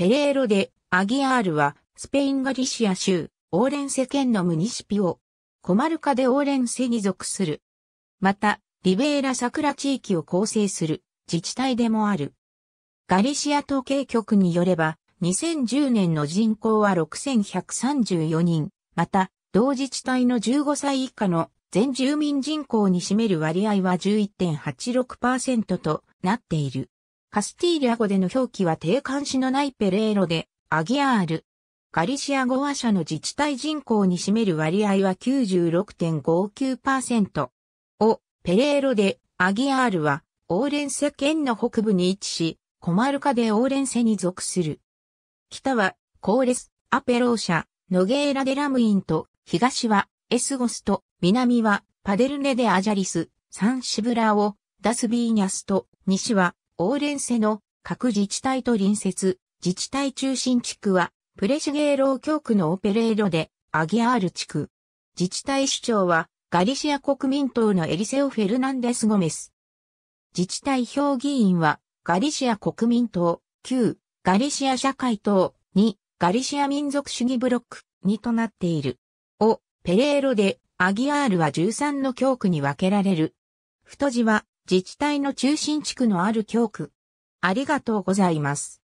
ペレーロでアギアールは、スペインガリシア州、オーレンセ県のムニシピオ、コマルカでオーレンセに属する。また、リベーラ桜地域を構成する自治体でもある。ガリシア統計局によれば、2010年の人口は6134人、また、同自治体の15歳以下の全住民人口に占める割合は11.86%となっている。カスティーリャ語での表記は定冠詞のないペレーロで、アギアール。ガリシア語話者の自治体人口に占める割合は96.59%。お、ペレーロで、アギアールは、オーレンセ県の北部に位置し、コマルカでオーレンセに属する。北は、コーレス、アペローシャ、ノゲーラデラムインと、東は、エスゴスと、南は、パデルネデアジャリス、サンシブラオ、ダスビーニャスと、西は、オーレンセの各自治体と隣接、自治体中心地区は、プレシゲーロー教区のオペレーロで、アギアール地区。自治体首長は、ガリシア国民党のエリセオ・フェルナンデス・ゴメス。自治体評議員は、ガリシア国民党、旧、ガリシア社会党、2、ガリシア民族主義ブロック、2となっている。お、ペレーロで、アギアールは13の教区に分けられる。太字は、自治体の中心地区のある教区。ありがとうございます。